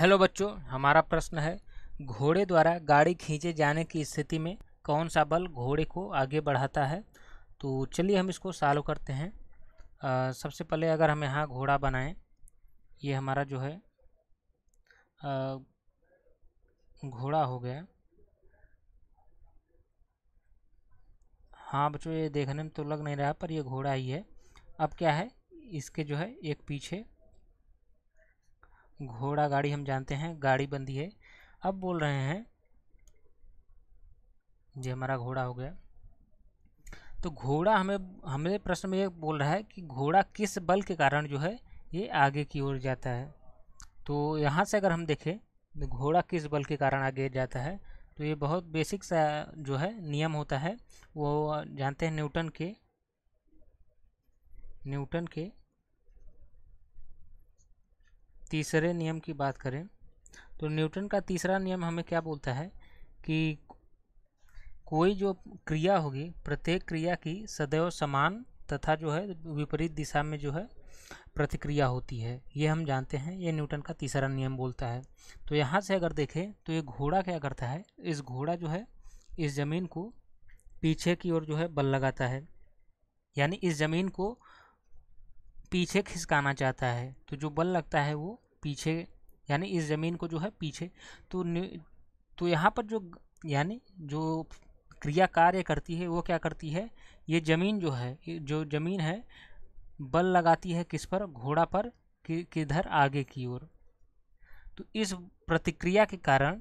Hello बच्चों हमारा प्रश्न है घोड़े द्वारा गाड़ी खींचे जाने की स्थिति में कौन सा बल घोड़े को आगे बढ़ाता है तो चलिए हम इसको सॉल्व करते हैं आ, सबसे पहले अगर हम यहाँ घोड़ा बनाएं ये हमारा जो है घोड़ा हो गया हाँ बच्चों ये देखने में तो लग नहीं रहा पर ये घोड़ा ही है अब क्या है इसके जो है एक पीछे घोड़ा गाड़ी हम जानते हैं गाड़ी बंदी है अब बोल रहे हैं जी हमारा घोड़ा हो गया तो घोड़ा हमें हमें प्रश्न में ये बोल रहा है कि घोड़ा किस बल के कारण जो है ये आगे की ओर जाता है तो यहाँ से अगर हम देखें तो घोड़ा किस बल के कारण आगे जाता है तो ये बहुत बेसिक सा जो है नियम होता है वो जानते हैं न्यूटन के न्यूटन के तीसरे नियम की बात करें तो न्यूटन का तीसरा नियम हमें क्या बोलता है कि कोई जो क्रिया होगी प्रत्येक क्रिया की सदैव समान तथा जो है विपरीत दिशा में जो है प्रतिक्रिया होती है ये हम जानते हैं ये न्यूटन का तीसरा नियम बोलता है तो यहाँ से अगर देखें तो ये घोड़ा क्या करता है इस घोड़ा जो है इस ज़मीन को पीछे की ओर जो है बल लगाता है यानी इस ज़मीन को पीछे खिसकाना चाहता है तो जो बल लगता है वो पीछे यानी इस ज़मीन को जो है पीछे तो तो यहाँ पर जो यानी जो क्रिया कार्य करती है वो क्या करती है ये ज़मीन जो है जो ज़मीन है बल लगाती है किस पर घोड़ा पर कि, किधर आगे की ओर तो इस प्रतिक्रिया के कारण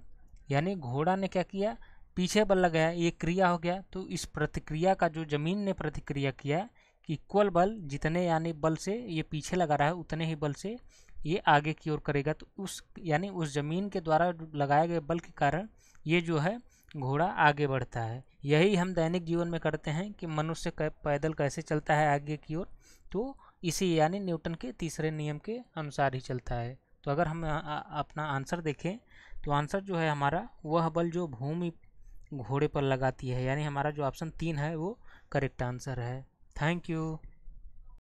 यानी घोड़ा ने क्या किया पीछे बल लगाया ये क्रिया हो गया तो इस प्रतिक्रिया का जो ज़मीन ने प्रतिक्रिया किया इक्वल बल जितने यानी बल से ये पीछे लगा रहा है उतने ही बल से ये आगे की ओर करेगा तो उस यानी उस ज़मीन के द्वारा लगाए गए बल के कारण ये जो है घोड़ा आगे बढ़ता है यही हम दैनिक जीवन में करते हैं कि मनुष्य पैदल कैसे चलता है आगे की ओर तो इसी यानी न्यूटन के तीसरे नियम के अनुसार ही चलता है तो अगर हम अपना आंसर देखें तो आंसर जो है हमारा वह बल जो भूमि घोड़े पर लगाती है यानी हमारा जो ऑप्शन तीन है वो करेक्ट आंसर है Thank you.